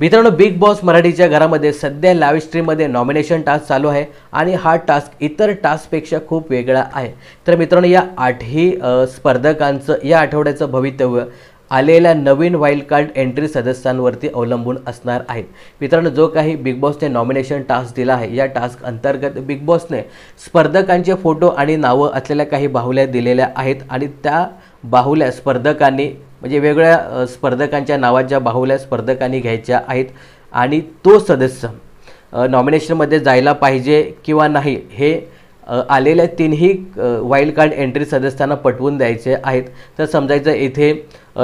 मित्रांनो big boss मराठीच्या घरामध्ये सध्या लाईव्ह स्ट्रीममध्ये नॉमिनेशन टास्क चालू आहे आणि हा टास्क इतर टास्कपेक्षा खूप वेगळा आहे तर मित्रांनो या आठही स्पर्धकांचं या आठवड्याचं भवितव्य आलेल्या नवीन वाईल्ड कार्ड एंट्री सदस्यांवरती अवलंबून असणार आहे मित्रांनो जो काही बिग बॉसने नॉमिनेशन टास्क दिला आहे या टास्क अंतर्गत बिग बॉसने स्पर्धकांचे फोटो आणि नावं असलेल्या काही बाहुल्या दिलेल्या आहेत आणि त्या बाहुल्या स्पर्धकांनी म्हणजे वेगळ्या स्पर्धकांच्या नावात ज्या बाहुल्या स्पर्धकांनी घ्यायच्या आहेत आणि तो सदस्य नॉमिनेशनमध्ये जायला पाहिजे किंवा नाही हे आलेल्या तीनही वाईल्ड कार्ड एंट्री सदस्यांना पटवून द्यायचे आहेत तर समजायचं इथे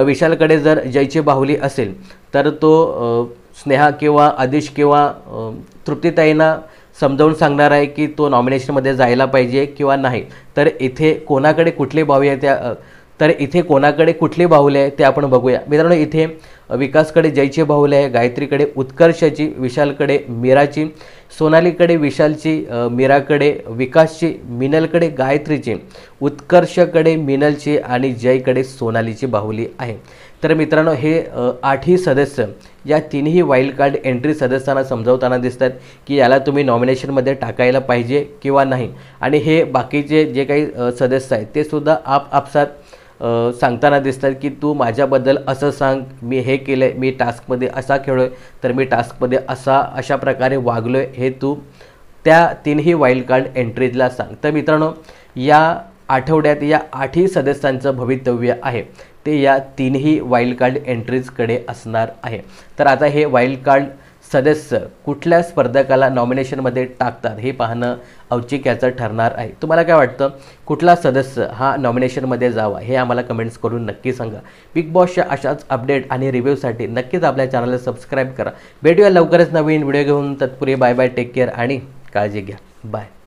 विशालकडे जर जयचे बाहुली असेल तर तो स्नेहा किंवा आदिश किंवा तृप्तीताईंना समजावून सांगणार आहे की तो नॉमिनेशनमध्ये जायला पाहिजे किंवा नाही तर इथे कोणाकडे कुठले बाहू आहे त्या तर इथे कोणाकडे कुठले बाहुले आहे ते आपण बघूया मित्रांनो इथे विकासकडे जयचे बाहुले आहे गायत्रीकडे उत्कर्षाची विशालकडे मीराची सोनालीकडे विशालची मीराकडे विकासची मिनलकडे गायत्रीची उत्कर्षकडे मिनलची आणि जयकडे सोनालीची बाहुली आहे तर मित्रांनो हे आठही सदस्य या तिन्ही वाईल्ड कार्ड एंट्री सदस्यांना समजावताना दिसतात की याला तुम्ही नॉमिनेशनमध्ये टाकायला पाहिजे किंवा नाही आणि हे बाकीचे जे काही सदस्य आहेत ते सुद्धा आपआपसात सांगताना दिसतात की तू माझ्याबद्दल असं सांग मी हे केलं आहे मी टास्कमध्ये असा खेळलो आहे तर मी टास्कमध्ये असा अशा प्रकारे वागलो आहे हे तू त्या तीनही वाईल्ड कार्ड एंट्रीजला सांग तर मित्रांनो या आठवड्यात या आठही सदस्यांचं भवितव्य आहे ते या तीनही वाईल्ड कार्ड एंट्रीजकडे असणार आहे तर आता हे वाईल्ड कार्ड सदस्य कुठल्या स्पर्धकाला नॉमिनेशनमध्ये टाकतात हे पाहणं औचिक्याचं ठरणार आहे तुम्हाला काय वाटतं कुठला सदस्य हा नॉमिनेशनमध्ये जावा हे आम्हाला कमेंट्स करून नक्की सांगा बिग बॉसच्या अशाच अपडेट आणि रिव्ह्यूसाठी नक्कीच आपल्या चॅनलला सबस्क्राईब करा भेटूया लवकरच नवीन व्हिडिओ घेऊन तत्पुरी बाय बाय टेक केअर आणि काळजी घ्या बाय